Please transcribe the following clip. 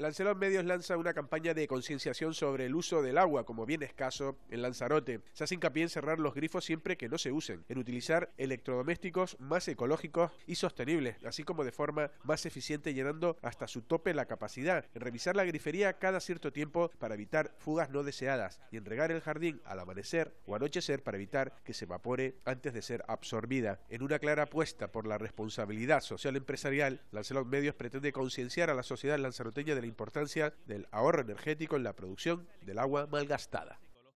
Lancelot Medios lanza una campaña de concienciación sobre el uso del agua como bien escaso en Lanzarote. Se hace hincapié en cerrar los grifos siempre que no se usen, en utilizar electrodomésticos más ecológicos y sostenibles, así como de forma más eficiente llenando hasta su tope la capacidad, en revisar la grifería cada cierto tiempo para evitar fugas no deseadas y en regar el jardín al amanecer o anochecer para evitar que se evapore antes de ser absorbida. En una clara apuesta por la responsabilidad social empresarial, Lancelot Medios pretende concienciar a la sociedad lanzaroteña la importancia del ahorro energético en la producción del agua malgastada.